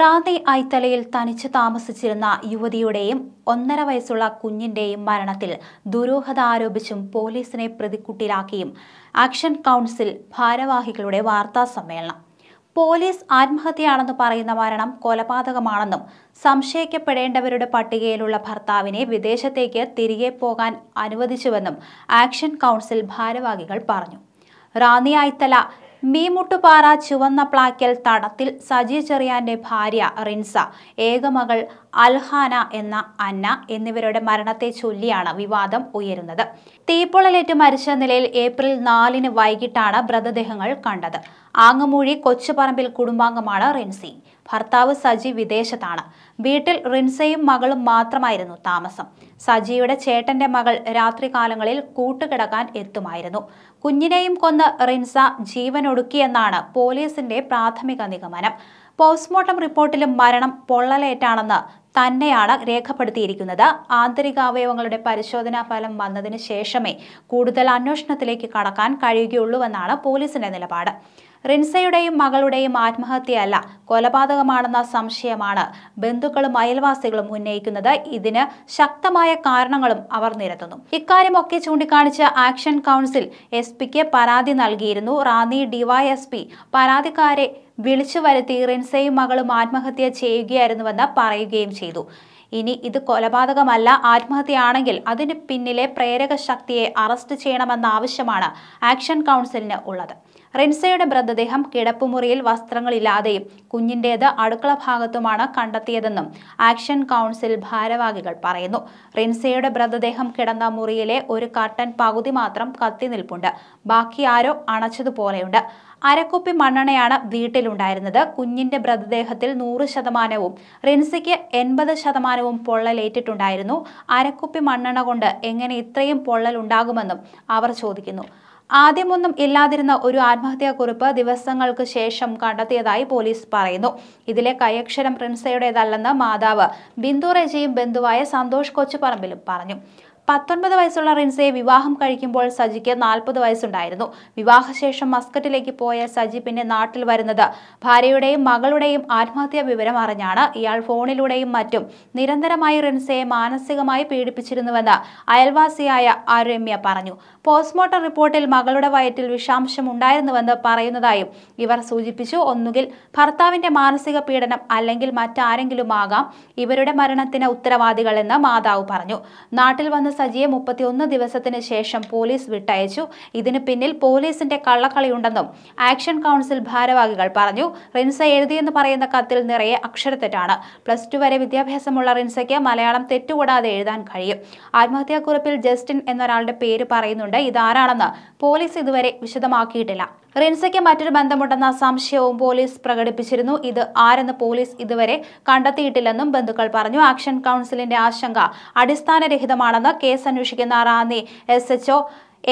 റാന്നി ഐത്തലയിൽ തനിച്ച് താമസിച്ചിരുന്ന യുവതിയുടെയും ഒന്നര വയസ്സുള്ള കുഞ്ഞിന്റെയും മരണത്തിൽ ദുരൂഹത ആരോപിച്ചും പോലീസിനെ പ്രതിക്കുട്ടിലാക്കിയും ആക്ഷൻ കൗൺസിൽ ഭാരവാഹികളുടെ വാർത്താ സമ്മേളനം പോലീസ് ആത്മഹത്യയാണെന്ന് പറയുന്ന മരണം കൊലപാതകമാണെന്നും സംശയിക്കപ്പെടേണ്ടവരുടെ പട്ടികയിലുള്ള ഭർത്താവിനെ വിദേശത്തേക്ക് തിരികെ പോകാൻ അനുവദിച്ചുവെന്നും ആക്ഷൻ കൗൺസിൽ ഭാരവാഹികൾ പറഞ്ഞു റാന്നി ആയിത്തല മീമുട്ടുപാറ ചുവന്ന പ്ലാക്കൽ തടത്തിൽ സജി ചെറിയാന്റെ ഭാര്യ റിൻസ ഏകമകൾ അൽഹാന എന്ന അന്ന എന്നിവരുടെ മരണത്തെ ചൊല്ലിയാണ് വിവാദം ഉയരുന്നത് തീപ്പൊളലേറ്റ് മരിച്ച നിലയിൽ ഏപ്രിൽ നാലിന് വൈകിട്ടാണ് മൃതദേഹങ്ങൾ കണ്ടത് ആങ്ങമൂഴി കൊച്ചുപറമ്പിൽ കുടുംബാംഗമാണ് റിൻസി ഭർത്താവ് സജി വിദേശത്താണ് വീട്ടിൽ റിൻസയും മകളും മാത്രമായിരുന്നു താമസം സജിയുടെ ചേട്ടന്റെ മകൾ രാത്രികാലങ്ങളിൽ കൂട്ടുകിടക്കാൻ എത്തുമായിരുന്നു കുഞ്ഞിനെയും കൊന്ന് റിൻസ ജീവനൊടുക്കിയെന്നാണ് പോലീസിന്റെ പ്രാഥമിക നിഗമനം പോസ്റ്റ്മോർട്ടം റിപ്പോർട്ടിലും മരണം പൊള്ളലേറ്റാണെന്ന് തന്നെയാണ് രേഖപ്പെടുത്തിയിരിക്കുന്നത് ആന്തരികാവയവങ്ങളുടെ പരിശോധനാ ഫലം വന്നതിന് ശേഷമേ കൂടുതൽ അന്വേഷണത്തിലേക്ക് കടക്കാൻ കഴിയുകയുള്ളൂവെന്നാണ് പോലീസിന്റെ നിലപാട് റിൻസയുടെയും മകളുടെയും ആത്മഹത്യയല്ല കൊലപാതകമാണെന്ന സംശയമാണ് ബന്ധുക്കളും അയൽവാസികളും ഉന്നയിക്കുന്നത് ഇതിന് ശക്തമായ കാരണങ്ങളും അവർ നിരത്തുന്നു ഇക്കാര്യമൊക്കെ ചൂണ്ടിക്കാണിച്ച ആക്ഷൻ കൗൺസിൽ എസ് പിക്ക് പരാതി നൽകിയിരുന്നു റാന്നി ഡിവൈഎസ്പി പരാതിക്കാരെ വിളിച്ചു വരുത്തി റിൻസയും മകളും ആത്മഹത്യ ചെയ്യുകയായിരുന്നുവെന്ന് പറയുകയും ചെയ്തു ഇനി ഇത് കൊലപാതകമല്ല ആത്മഹത്യയാണെങ്കിൽ അതിന് പിന്നിലെ പ്രേരക ശക്തിയെ അറസ്റ്റ് ചെയ്യണമെന്ന ആവശ്യമാണ് ആക്ഷൻ കൗൺസിലിന് ഉള്ളത് റിൻസയുടെ മൃതദേഹം കിടപ്പുമുറിയിൽ വസ്ത്രങ്ങളില്ലാതെയും കുഞ്ഞിന്റേത് അടുക്കള ഭാഗത്തുമാണ് കണ്ടെത്തിയതെന്നും ആക്ഷൻ കൗൺസിൽ ഭാരവാഹികൾ പറയുന്നു റിൻസയുടെ മൃതദേഹം കിടന്ന മുറിയിലെ ഒരു കട്ടൻ പകുതി മാത്രം കത്തിനിൽപ്പുണ്ട് ബാക്കി ആരോ അണച്ചതുപോലെയുണ്ട് അരക്കുപ്പി മണ്ണെണ്ണയാണ് വീട്ടിലുണ്ടായിരുന്നത് കുഞ്ഞിന്റെ മൃതദേഹത്തിൽ നൂറ് ശതമാനവും റിൻസിക്ക് എൺപത് ശതമാനവും പൊള്ളലേറ്റിട്ടുണ്ടായിരുന്നു അരക്കുപ്പി മണ്ണെണ്ണ കൊണ്ട് എങ്ങനെ ഇത്രയും പൊള്ളൽ ഉണ്ടാകുമെന്നും അവർ ചോദിക്കുന്നു ആദ്യമൊന്നും ഇല്ലാതിരുന്ന ഒരു ആത്മഹത്യാ കുറിപ്പ് ദിവസങ്ങൾക്ക് ശേഷം കണ്ടെത്തിയതായി പോലീസ് പറയുന്നു ഇതിലെ കയക്ഷരം പ്രിൻസയുടേതല്ലെന്ന് മാതാവ് ബിന്ദു റെജയും ബന്ധുവായ സന്തോഷ് കൊച്ചുപറമ്പിലും പറഞ്ഞു പത്തൊൻപത് വയസ്സുള്ള റിൻസയെ വിവാഹം കഴിക്കുമ്പോൾ സജിക്ക് നാൽപ്പത് വയസ്സുണ്ടായിരുന്നു വിവാഹശേഷം മസ്കറ്റിലേക്ക് പോയ സജി പിന്നെ നാട്ടിൽ വരുന്നത് ഭാര്യയുടെയും മകളുടെയും ആത്മഹത്യാ വിവരം അറിഞ്ഞാണ് ഇയാൾ ഫോണിലൂടെയും മറ്റും നിരന്തരമായി റിൻസയെ മാനസികമായി പീഡിപ്പിച്ചിരുന്നുവെന്ന് അയൽവാസിയായ ആരമ്യ പറഞ്ഞു പോസ്റ്റ്മോർട്ടം റിപ്പോർട്ടിൽ മകളുടെ വയറ്റിൽ വിഷാംശം ഉണ്ടായിരുന്നുവെന്ന് പറയുന്നതായും ഇവർ സൂചിപ്പിച്ചു ഒന്നുകിൽ ഭർത്താവിന്റെ മാനസിക പീഡനം അല്ലെങ്കിൽ മറ്റാരെങ്കിലും ആകാം ഇവരുടെ മരണത്തിന് ഉത്തരവാദികളെന്ന് മാതാവ് പറഞ്ഞു നാട്ടിൽ വന്ന് സജിയെ മുപ്പത്തിയൊന്ന് ദിവസത്തിന് ശേഷം പോലീസ് വിട്ടയച്ചു ഇതിന് പിന്നിൽ പോലീസിന്റെ കള്ളക്കളിയുണ്ടെന്നും ആക്ഷൻ കൗൺസിൽ ഭാരവാഹികൾ പറഞ്ഞു റിൻസ എഴുതിയെന്ന് പറയുന്ന കത്തിൽ നിറയെ അക്ഷരത്തെറ്റാണ് പ്ലസ് ടു വരെ വിദ്യാഭ്യാസമുള്ള റിൻസയ്ക്ക് മലയാളം തെറ്റുകൂടാതെ എഴുതാൻ കഴിയും ആത്മഹത്യാക്കുറിപ്പിൽ ജസ്റ്റിൻ എന്നൊരാളുടെ പേര് പറയുന്നുണ്ട് ഇതാരാണെന്ന് പോലീസ് ഇതുവരെ വിശദമാക്കിയിട്ടില്ല റിൻസയ്ക്ക് മറ്റൊരു ബന്ധമുണ്ടെന്ന സംശയവും പോലീസ് പ്രകടിപ്പിച്ചിരുന്നു ഇത് ആരെന്ന് പോലീസ് ഇതുവരെ കണ്ടെത്തിയിട്ടില്ലെന്നും ബന്ധുക്കൾ പറഞ്ഞു ആക്ഷൻ കൗൺസിലിന്റെ ആശങ്ക അടിസ്ഥാനരഹിതമാണെന്ന് കേസ് അന്വേഷിക്കുന്ന Ranni S O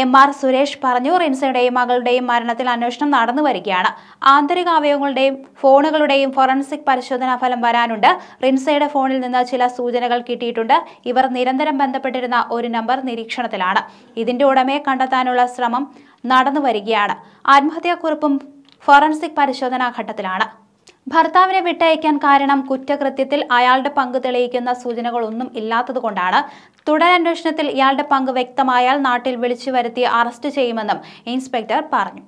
M R Suresh പറഞ്ഞു റിൻസയുടെയും മകളുടെയും മരണത്തിൽ അന്വേഷണം നടന്നു വരികയാണ് ആന്തരിക അവയവങ്ങളുടെയും ഫോണുകളുടെയും ഫോറൻസിക് പരിശോധനാ ഫലം വരാനുണ്ട് റിൻസയുടെ ഫോണിൽ നിന്ന് ചില സൂചനകൾ കിട്ടിയിട്ടുണ്ട് ഇവർ നിരന്തരം ബന്ധപ്പെട്ടിരുന്ന ഒരു നമ്പർ നിരീക്ഷണത്തിലാണ് ഇതിന്റെ ഉടമയെ കണ്ടെത്താനുള്ള ശ്രമം നടന്നു വരികയാണ് ആത്മഹത്യാക്കുറിപ്പും ഫോറൻസിക് പരിശോധനാ ഘട്ടത്തിലാണ് ഭർത്താവിനെ വിട്ടയക്കാൻ കാരണം കുറ്റകൃത്യത്തിൽ അയാളുടെ പങ്ക് തെളിയിക്കുന്ന സൂചനകളൊന്നും ഇല്ലാത്തതുകൊണ്ടാണ് തുടരന്വേഷണത്തിൽ ഇയാളുടെ പങ്ക് വ്യക്തമായാൽ നാട്ടിൽ വിളിച്ചു വരുത്തി അറസ്റ്റ് ചെയ്യുമെന്നും ഇൻസ്പെക്ടർ പറഞ്ഞു